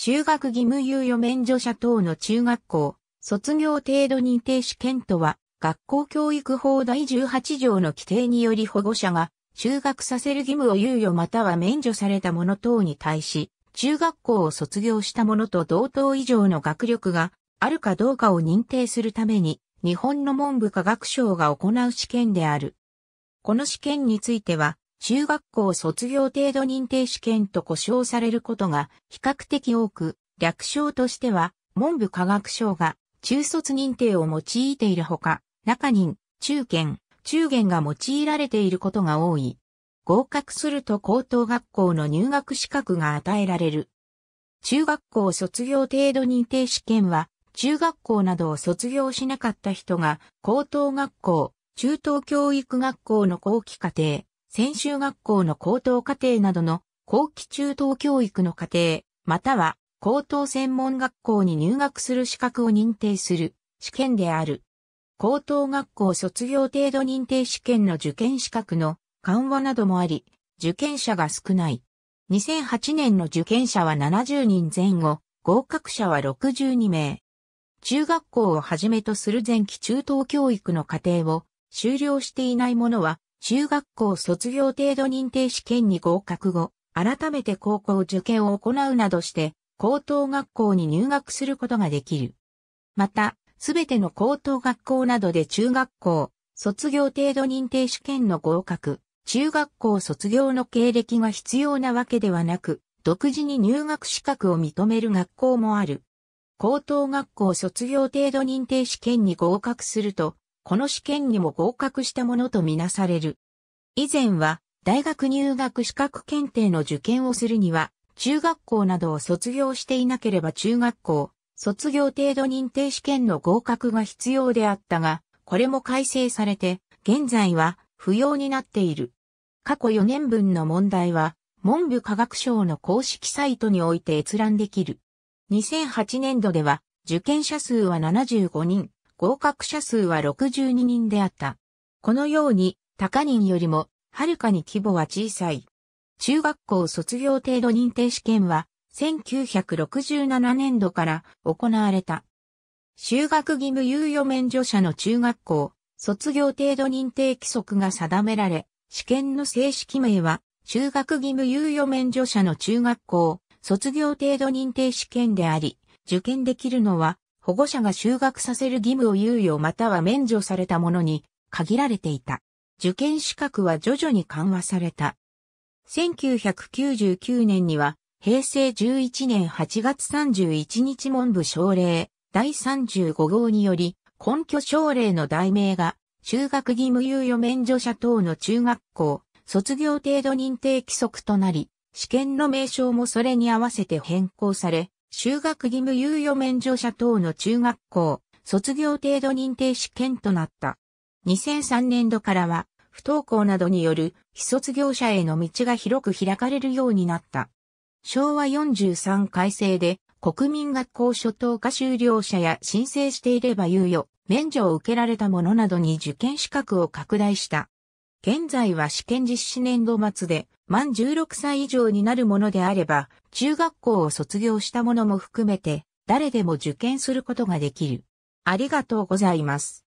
修学義務猶予免除者等の中学校、卒業程度認定試験とは、学校教育法第18条の規定により保護者が、就学させる義務を猶予または免除された者等に対し、中学校を卒業した者と同等以上の学力があるかどうかを認定するために、日本の文部科学省が行う試験である。この試験については、中学校卒業程度認定試験と呼称されることが比較的多く、略称としては文部科学省が中卒認定を用いているほか、中任、中堅、中元が用いられていることが多い。合格すると高等学校の入学資格が与えられる。中学校卒業程度認定試験は、中学校などを卒業しなかった人が、高等学校、中等教育学校の後期課程、専修学校の高等課程などの後期中等教育の課程、または高等専門学校に入学する資格を認定する試験である。高等学校卒業程度認定試験の受験資格の緩和などもあり、受験者が少ない。2008年の受験者は70人前後、合格者は62名。中学校をはじめとする前期中等教育の課程を修了していない者は中学校卒業程度認定試験に合格後、改めて高校受験を行うなどして、高等学校に入学することができる。また、すべての高等学校などで中学校、卒業程度認定試験の合格、中学校卒業の経歴が必要なわけではなく、独自に入学資格を認める学校もある。高等学校卒業程度認定試験に合格すると、この試験にも合格したものとみなされる。以前は、大学入学資格検定の受験をするには、中学校などを卒業していなければ中学校、卒業程度認定試験の合格が必要であったが、これも改正されて、現在は不要になっている。過去4年分の問題は、文部科学省の公式サイトにおいて閲覧できる。2008年度では、受験者数は75人、合格者数は62人であった。このように、高人よりも、はるかに規模は小さい。中学校卒業程度認定試験は、1967年度から行われた。修学義務猶予免除者の中学校、卒業程度認定規則が定められ、試験の正式名は、修学義務猶予免除者の中学校、卒業程度認定試験であり、受験できるのは保護者が就学させる義務を猶予または免除されたものに限られていた。受験資格は徐々に緩和された。1999年には、平成11年8月31日文部省令第35号により、根拠省令の題名が、就学義務猶予免除者等の中学校、卒業程度認定規則となり、試験の名称もそれに合わせて変更され、修学義務猶予免除者等の中学校、卒業程度認定試験となった。2003年度からは、不登校などによる非卒業者への道が広く開かれるようになった。昭和43改正で国民学校初等科修了者や申請していれば猶予、免除を受けられた者などに受験資格を拡大した。現在は試験実施年度末で、満16歳以上になるものであれば、中学校を卒業したものも含めて、誰でも受験することができる。ありがとうございます。